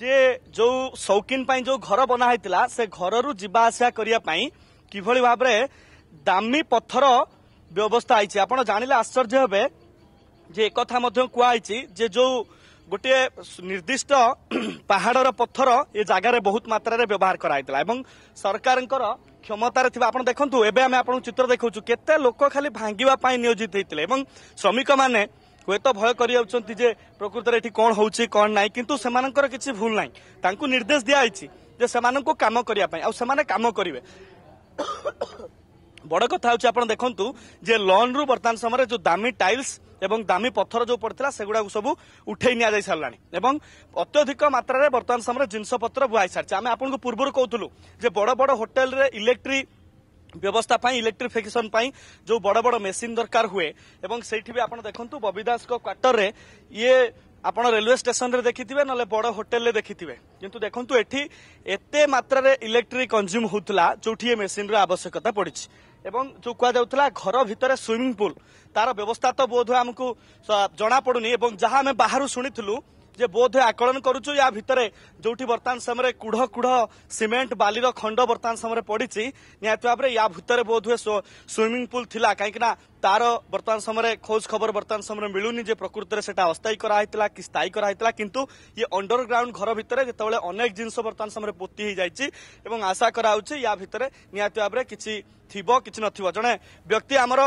যে ଯୋଉ ସୌକିନ ପାଇଁ ଯୋଉ ଘର ବନା ହେଇଥିଲା ସେ ଘରରୁ ଯିବା ଆସିବା କରିବା ପାଇଁ କିଭଳି ଭାବରେ ଦାମୀ ପଥର ବ୍ୟବସ୍ଥା ହେଇଛି ଆପଣ ଜାଣିଲେ ଆଶ୍ଚର୍ଯ୍ୟ ହେବେ ଯେ ଏକଥା ମଧ୍ୟ କୁହାହେଇଛି ଯେ ଯୋଉ ଗୋଟିଏ ନିର୍ଦ୍ଦିଷ୍ଟ ପାହାଡ଼ର ପଥର ଏ ଜାଗାରେ ବହୁତ ମାତ୍ରାରେ ବ୍ୟବହାର କରାଯାଇଥିଲା ଏବଂ ସରକାରଙ୍କର କ୍ଷମତାରେ ଥିବା ଆପଣ ଦେଖନ୍ତୁ ଏବେ ଆମେ ଆପଣଙ୍କୁ ଚିତ୍ର ଦେଖାଉଛୁ କେତେ ଲୋକ ଖାଲି ଭାଙ୍ଗିବା ପାଇଁ ନିୟୋଜିତ ହେଇଥିଲେ ଏବଂ ଶ୍ରମିକମାନେ ହୁଏତ ଭୟ କରିଯାଉଛନ୍ତି ଯେ ପ୍ରକୃତରେ ଏଠି କ'ଣ ହେଉଛି କ'ଣ ନାହିଁ କିନ୍ତୁ ସେମାନଙ୍କର କିଛି ଭୁଲ ନାହିଁ ତାଙ୍କୁ ନିର୍ଦ୍ଦେଶ ଦିଆଯାଇଛି ଯେ ସେମାନଙ୍କୁ କାମ କରିବା ପାଇଁ ଆଉ ସେମାନେ କାମ କରିବେ ବଡ଼ କଥା ହେଉଛି ଆପଣ ଦେଖନ୍ତୁ ଯେ ଲନ୍ରୁ ବର୍ତ୍ତମାନ ସମୟରେ ଯେଉଁ ଦାମୀ ଟାଇଲ୍ସ ଏବଂ ଦାମୀ ପଥର ଯେଉଁ ପଡ଼ିଥିଲା ସେଗୁଡ଼ାକୁ ସବୁ ଉଠେଇ ନିଆଯାଇ ସାରିଲାଣି ଏବଂ ଅତ୍ୟଧିକ ମାତ୍ରାରେ ବର୍ତ୍ତମାନ ସମୟରେ ଜିନିଷପତ୍ର ବୁହାଇ ସାରିଛି ଆମେ ଆପଣଙ୍କୁ ପୂର୍ବରୁ କହୁଥିଲୁ ଯେ ବଡ଼ ବଡ଼ ହୋଟେଲରେ ଇଲେକ୍ଟ୍ରି ব্যবস্থা ପାଇଁ ଇଲେକ୍ଟ୍ରିଫିକେସନ ପାଇଁ ଯୋଉ ବଡ ବଡ ମେସିନ ଦରକାର ହୁଏ ଏବଂ ସେଇଠି ବି ଆପଣ ଦେଖନ୍ତୁ ବବି ଦାସଙ୍କ କ୍ୱାର୍ଟରରେ ଇଏ ଆପଣ ରେଲୱେ ଷ୍ଟେସନରେ ଦେଖିଥିବେ ନହେଲେ ବଡ଼ ହୋଟେଲରେ ଦେଖିଥିବେ କିନ୍ତୁ ଦେଖନ୍ତୁ ଏଠି ଏତେ ମାତ୍ରାରେ ଇଲେକ୍ଟ୍ରି କନ୍ଜ୍ୟୁମ୍ ହେଉଥିଲା ଯୋଉଠି ଏ ମେସିନ୍ର ଆବଶ୍ୟକତା ପଡ଼ିଛି ଏବଂ ଯୋଉ କୁହାଯାଉଥିଲା ଘର ଭିତରେ ସୁଇମିଂ ପୁଲ୍ ତାର ବ୍ୟବସ୍ଥା ତ ବୋଧହୁଏ ଆମକୁ ଜଣାପଡ଼ୁନି ଏବଂ ଯାହା ଆମେ ବାହାରୁ ଶୁଣିଥିଲୁ ଯେ ବୋଧ ଆକଳନ କରୁଛୁ ୟା ଭିତରେ ଯୋଉଠି ବର୍ତ୍ତମାନ ସମୟରେ କୁଢ କୁଢ ସିମେଣ୍ଟ ବାଲିର ଖଣ୍ଡ ବର୍ତ୍ତମାନ ସମୟରେ ପଡିଛି ନିହାତି ଭାବରେ ୟା ଭିତରେ ବୋଧ ହୁଏ ସୁଇମିଂ ପୁଲ ଥିଲା କାହିଁକି ନା ତାର ବର୍ତ୍ତମାନ ସମୟରେ ଖୋଜ ଖବର ବର୍ତ୍ତମାନ ସମୟରେ ମିଳୁନି ଯେ ପ୍ରକୃତରେ ସେଟା ଅସ୍ଥାୟୀ କରାହେଇଥିଲା କି ସ୍ଥାୟୀ କରାହେଇଥିଲା କିନ୍ତୁ ଇଏ ଅଣ୍ଡରଗ୍ରାଉଣ୍ଡ ଘର ଭିତରେ ଯେତେବେଳେ ଅନେକ ଜିନିଷ ବର୍ତ୍ତମାନ ସମୟରେ ପୋତି ହେଇଯାଇଛି ଏବଂ ଆଶା କରାହଉଛି ୟା ଭିତରେ ନିହାତି ଭାବରେ କିଛି ଥିବ କିଛି ନଥିବ ଜଣେ ବ୍ୟକ୍ତି ଆମର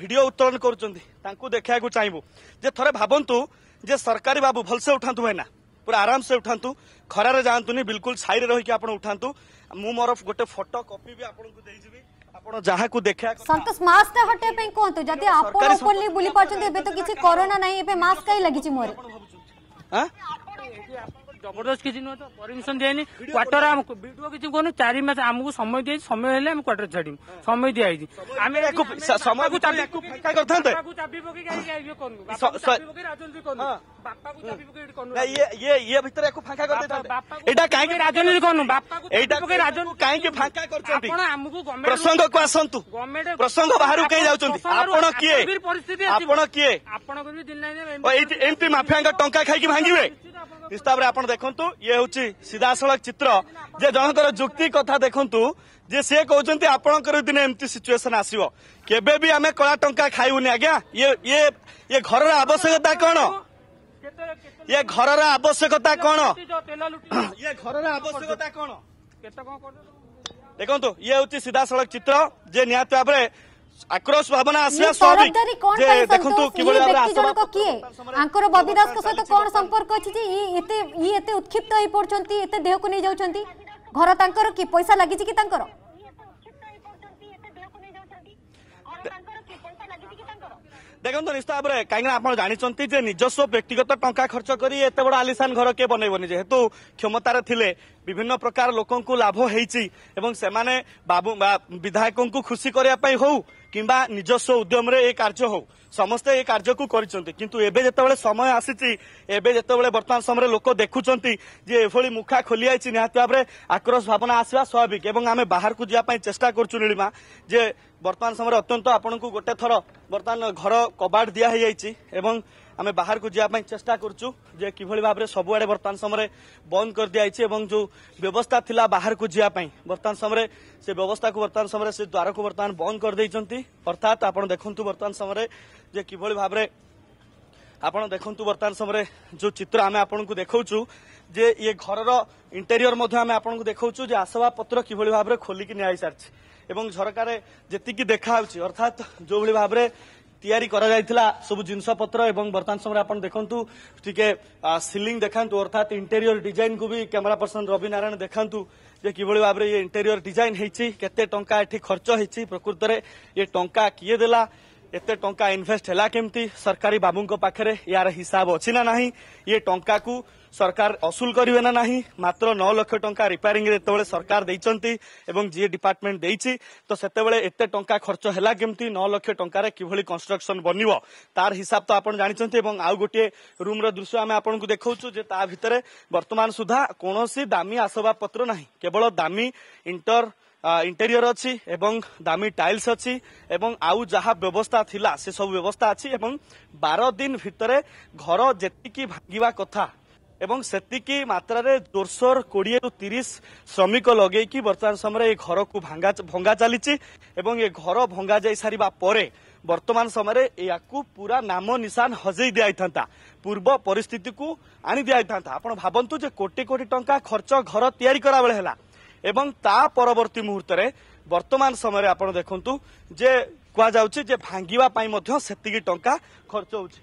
ଭିଡ଼ିଓ ଉତ୍ତୋଳନ କରୁଛନ୍ତି ତାଙ୍କୁ ଦେଖିବାକୁ ଚାହିଁବୁ ଯେ ଥରେ ଭାବନ୍ତୁ जे सरकारी बाबू भलसे उठातु भाईना पूरा आराम से उठातु खरारे जातुनि बिल्कुल छाईरे रही आप उठातु मु मोर गोटे फोटो कॉपी भी आपको देजी ଆପଣ ଯାହାକୁ ଦେଖା ସନ୍ତୋଷ ମାସ୍କ ହଟେଇବା ପାଇଁ କୁହନ୍ତୁ ଯଦି ଆପଣ ଓପନଲି ବୁଲି ପାରୁଛନ୍ତି ଏବେ ତ କିଛି କରୋନା ନାହିଁ ଏବେ ମାସ୍କ କାହିଁ ଲାଗିଛି ମୁହଁରେ ଜବରଦସ୍ତ କିଛି ନୁହଁ ତ ପରମିଶନ ଦିଆହେଇନି କ୍ୱାର୍ଟର ଆମକୁ ବିଡିଓ କିଛି କୁହନି ଚାରି ମାସ ଆମକୁ ସମୟ ଦିଆଯାଇଛି ସମୟ ହେଲେ ଆମେ କ୍ୱାର୍ଟର ଛାଡ଼ିବୁ ସମୟ ଦିଆହେଇଛି ଆମେ ସମୟକୁ ଚାବି ପକେଇ କରିଥାନ୍ତେ ଟଙ୍କା ଖାଇକି ଭାଙ୍ଗିବେ ନିଶ୍ଚିତ ଭାବରେ ଆପଣ ଦେଖନ୍ତୁ ଇଏ ହେଉଛି ସିଧାସଳଖ ଚିତ୍ର ଯେ ଜଣଙ୍କର ଯୁକ୍ତି କଥା ଦେଖନ୍ତୁ ଯେ ସେ କହୁଛନ୍ତି ଆପଣଙ୍କର ଦିନେ ଏମିତି ସିଚୁଏସନ୍ ଆସିବ କେବେ ବି ଆମେ କଳା ଟଙ୍କା ଖାଇବୁନି ଆଜ୍ଞା ଇଏ ଇଏ ଇଏ ଘରର ଆବଶ୍ୟକତା କ'ଣ ଇଏ ଘରର ଆବଶ୍ୟକତା କ'ଣ ଇଏ ଘରର ଆବଶ୍ୟକତା କ'ଣ ଦେଖନ୍ତୁ ଇଏ ହେଉଛି ସିଧାସଳଖ ଚିତ୍ର ଯେ ନିହାତି ଭାବରେ আক্রোশ ভাবনা আসিয়া স্বাভাবিক যে দেখুন তো কি বলে আমরা আসবা কিয়ে আঙ্কর ববি কো সହିତ কোন সম্পর্ক আছে যে ই এতে ই এতে উৎক্ষিপ্ত হই পড়ছন্তি এতে দেহ কো নিয়ে যাউছন্তি ঘর তাঙ্কর কি পয়সা লাগিছে কি তাঙ্কর দেখুন নিষ্ঠাভাবে কিনা আপনার জাঁচান যে নিজস্ব ব্যক্তিগত টঙ্কা খরচ করে এত বড় আলিসান ঘর কে বনাইবনি যেহেতু ক্ষমতার থিলে বিভিন্ন প্রকার লোক লাভ হয়েছি এবং সেমানে বাবু বিধায়ক খুশি করা হোক কিংবা নিজস্ব উদ্যমরে এই কার্য হোক ସମସ୍ତେ ଏ କାର୍ଯ୍ୟକୁ କରିଛନ୍ତି କିନ୍ତୁ ଏବେ ଯେତେବେଳେ ସମୟ ଆସିଛି ଏବେ ଯେତେବେଳେ ବର୍ତ୍ତମାନ ସମୟରେ ଲୋକ ଦେଖୁଛନ୍ତି ଯେ ଏଭଳି ମୁଖା ଖୋଲିଯାଇଛି ନିହାତି ଭାବରେ ଆକ୍ରୋଶ ଭାବନା ଆସିବା ସ୍ୱାଭାବିକ ଏବଂ ଆମେ ବାହାରକୁ ଯିବା ପାଇଁ ଚେଷ୍ଟା କରୁଛୁ ନୀଳିମା ଯେ ବର୍ତ୍ତମାନ ସମୟରେ ଅତ୍ୟନ୍ତ ଆପଣଙ୍କୁ ଗୋଟେ ଥର ବର୍ତ୍ତମାନ ଘର କବାଟ ଦିଆ ହେଇଯାଇଛି ଏବଂ ଆମେ ବାହାରକୁ ଯିବା ପାଇଁ ଚେଷ୍ଟା କରୁଛୁ ଯେ କିଭଳି ଭାବରେ ସବୁଆଡ଼େ ବର୍ତ୍ତମାନ ସମୟରେ ବନ୍ଦ କରିଦିଆଯାଇଛି ଏବଂ ଯେଉଁ ବ୍ୟବସ୍ଥା ଥିଲା ବାହାରକୁ ଯିବା ପାଇଁ ବର୍ତ୍ତମାନ ସମୟରେ ସେ ବ୍ୟବସ୍ଥାକୁ ବର୍ତ୍ତମାନ ସମୟରେ ସେ ଦ୍ୱାରକୁ ବର୍ତ୍ତମାନ ବନ୍ଦ କରିଦେଇଛନ୍ତି ଅର୍ଥାତ୍ ଆପଣ ଦେଖନ୍ତୁ ବର୍ତ୍ତମାନ ସମୟରେ ଯେ କିଭଳି ଭାବରେ ଆପଣ ଦେଖନ୍ତୁ ବର୍ତ୍ତମାନ ସମୟରେ ଯେଉଁ ଚିତ୍ର ଆମେ ଆପଣଙ୍କୁ ଦେଖାଉଛୁ যে ଇଏ ଘରର ଇଣ୍ଟେରିୟର ମଧ୍ୟ ଆମେ ଆପଣଙ୍କୁ ଦେଖାଉଛୁ ଯେ ଆସବାବପତ୍ର କିଭଳି ଭାବରେ ଖୋଲିକି ନିଆହେଇସାରିଛି ଏବଂ ଝରକାରେ ଯେତିକି ଦେଖାହେଉଛି ଅର୍ଥାତ୍ ଯେଉଁଭଳି ଭାବରେ ତିଆରି କରାଯାଇଥିଲା ସବୁ ଜିନିଷପତ୍ର ଏବଂ ବର୍ତ୍ତମାନ ସମୟରେ ଆପଣ ଦେଖନ୍ତୁ ଟିକେ ସିଲିଂ ଦେଖାନ୍ତୁ ଅର୍ଥାତ୍ ଇଣ୍ଟେରିୟର ଡିଜାଇନ୍କୁ ବି କ୍ୟାମେରା ପର୍ସନ ରବି ନାରାୟଣ ଦେଖାନ୍ତୁ ଯେ କିଭଳି ଭାବରେ ଇଏ ଇଣ୍ଟେରିୟର ଡିଜାଇନ୍ ହେଇଛି କେତେ ଟଙ୍କା ଏଠି ଖର୍ଚ୍ଚ ହେଇଛି ପ୍ରକୃତରେ ଇଏ ଟଙ୍କା କିଏ ଦେଲା এতে টঙ্কা ইনভেস্ট হেলা কেমতি সরকারি বাবু পাখে ইয়ার হিসাব অছি ইয়ে টঙ্কা কু সরকার অসুল করবে না না মাত্র ন লক্ষ টঙ্কা রিপেয়ারিং যেতবে সরকার দিয়েছেন এবং যে ডিপার্টমেন্ট দিয়েছি তো সেতবে এত টঙ্কা খরচ হল কেমতি ন লক্ষ টঙ্কার কিভাবে কনস্ট্রকশন বনব তার হিসাব তো আপনার জাঁচান এবং আউ গোটিয়ে রুম্র দৃশ্য আমি আপনার দেখাচ্ছু যে তা ভিতরে বর্তমান সুদ্ধা কোণী দামি আসবাবপত্র না কেবল দামি ইন্টর ଇଣ୍ଟେରିୟର ଅଛି ଏବଂ ଦାମୀ ଟାଇଲ୍ସ ଅଛି ଏବଂ ଆଉ ଯାହା ବ୍ୟବସ୍ଥା ଥିଲା ସେସବୁ ବ୍ୟବସ୍ଥା ଅଛି ଏବଂ ବାର ଦିନ ଭିତରେ ଘର ଯେତିକି ଭାଙ୍ଗିବା କଥା ଏବଂ ସେତିକି ମାତ୍ରାରେ ଜୋରସୋର କୋଡ଼ିଏରୁ ତିରିଶ ଶ୍ରମିକ ଲଗେଇକି ବର୍ତ୍ତମାନ ସମୟରେ ଏ ଘରକୁ ଭଙ୍ଗା ଚାଲିଛି ଏବଂ ଏ ଘର ଭଙ୍ଗା ଯାଇସାରିବା ପରେ ବର୍ତ୍ତମାନ ସମୟରେ ଏହାକୁ ପୁରା ନାମ ନିଶାନ ହଜେଇ ଦିଆଯାଇଥାନ୍ତା ପୂର୍ବ ପରିସ୍ଥିତିକୁ ଆଣି ଦିଆଯାଇଥାନ୍ତା ଆପଣ ଭାବନ୍ତୁ ଯେ କୋଟି କୋଟି ଟଙ୍କା ଖର୍ଚ୍ଚ ଘର ତିଆରି କରାବେଳେ এবং তা পরবর্তী মুহূর্তে বর্তমান সময়ে আপনার দেখুন যে কুযাচ্ছে যে ভাঙ্গা সেতিকি টাকা খরচ হচ্ছে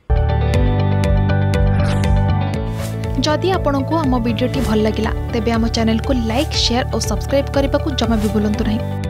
যদি আপনার আম ভিডিওটি ভাল লাগিলা তেবে আমার চ্যানেল লাইক সেয়ার ও সবসক্রাইব করা জমা বি ভুলতু না